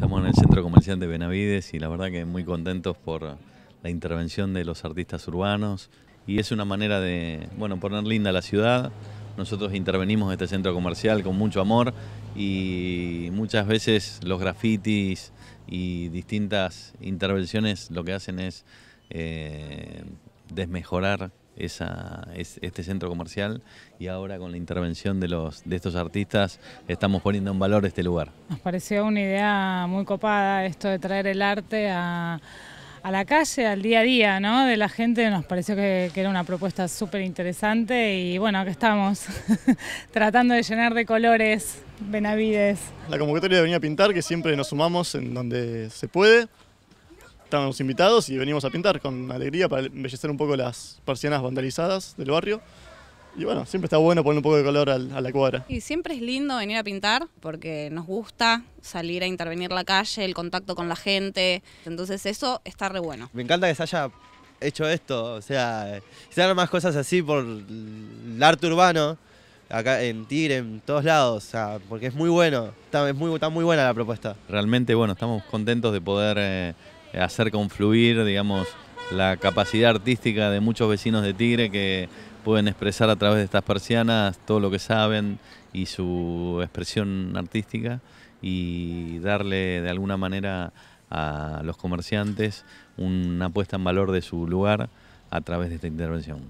Estamos en el Centro Comercial de Benavides y la verdad que muy contentos por la intervención de los artistas urbanos y es una manera de, bueno, poner linda la ciudad. Nosotros intervenimos en este centro comercial con mucho amor y muchas veces los grafitis y distintas intervenciones lo que hacen es eh, desmejorar es, este centro comercial y ahora con la intervención de, los, de estos artistas estamos poniendo en valor este lugar. Nos pareció una idea muy copada esto de traer el arte a, a la calle, al día a día de la gente, nos pareció que, era una propuesta súper interesante y bueno, que estamos tratando de llenar de colores Benavides. La convocatoria de Venir a Pintar, que siempre nos sumamos en donde se puede estábamos invitados y venimos a pintar con alegría para embellecer un poco las persianas vandalizadas del barrio. Y bueno, siempre está bueno poner un poco de color a la cuadra. Y siempre es lindo venir a pintar porque nos gusta salir a intervenir la calle, el contacto con la gente. Entonces eso está re bueno. Me encanta que se haya hecho esto, o sea, se hagan más cosas así por el arte urbano, acá en Tigre, en todos lados, o sea, porque es muy bueno, está, muy, está muy buena la propuesta. Realmente, bueno, estamos contentos de poder... Eh, eh, hacer confluir, digamos, la capacidad artística de muchos vecinos de Tigre que pueden expresar a través de estas persianas todo lo que saben y su expresión artística y darle de alguna manera a los comerciantes una puesta en valor de su lugar a través de esta intervención.